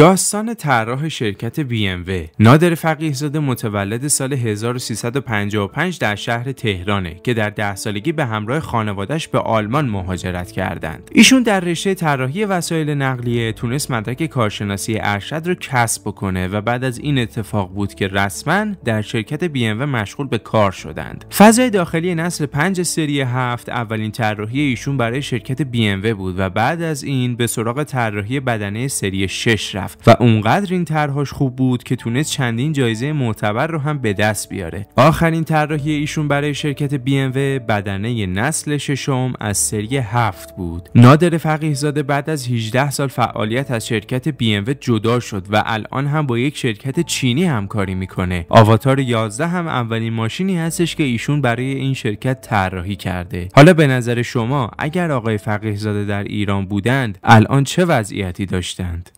داستان طراح شرکت BMW نادر فقیه زاده متولد سال 1355 در شهر تهرانه که در ده سالگی به همراه خانوادش به آلمان مهاجرت کردند ایشون در رشته طراحی وسایل نقلیه تونست مدرک کارشناسی ارشد رو کسب بکنه و بعد از این اتفاق بود که رسما در شرکت BMW مشغول به کار شدند فضای داخلی نسل 5 سری 7 اولین طراحی ایشون برای شرکت BMW بود و بعد از این به سراغ طراحی بدنه سری 6 رفت و اونقدر این طرهاش خوب بود که تونست چندین جایزه معتبر رو هم به دست بیاره آخرین طراحی ایشون برای شرکت BMW بدنه نسل ششم از سری هفت بود نادر فقیه زاده بعد از 18 سال فعالیت از شرکت BMW جدا شد و الان هم با یک شرکت چینی همکاری میکنه آواتار 11 هم اولین ماشینی هستش که ایشون برای این شرکت طراحی کرده حالا به نظر شما اگر آقای فقیه زاده در ایران بودند الان چه وضعیتی داشتند